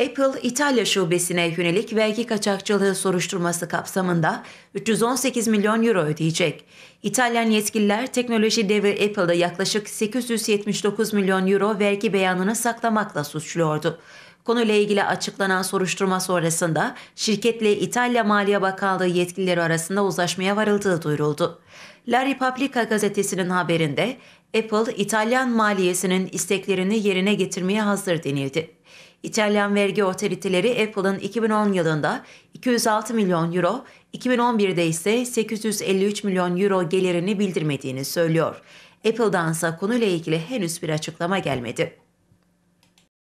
Apple İtalya şubesine yönelik vergi kaçakçılığı soruşturması kapsamında 318 milyon euro ödeyecek. İtalyan yetkililer teknoloji devi Apple'da yaklaşık 879 milyon euro vergi beyanını saklamakla suçluyordu. Konuyla ilgili açıklanan soruşturma sonrasında şirketle İtalya Maliye Bakanlığı yetkilileri arasında uzlaşmaya varıldığı duyuruldu. La Repubblica gazetesinin haberinde Apple İtalyan maliyesinin isteklerini yerine getirmeye hazır denildi. İtalyan vergi otoriteleri Apple'ın 2010 yılında 206 milyon euro, 2011'de ise 853 milyon euro gelirini bildirmediğini söylüyor. Apple'dansa konuyla ilgili henüz bir açıklama gelmedi.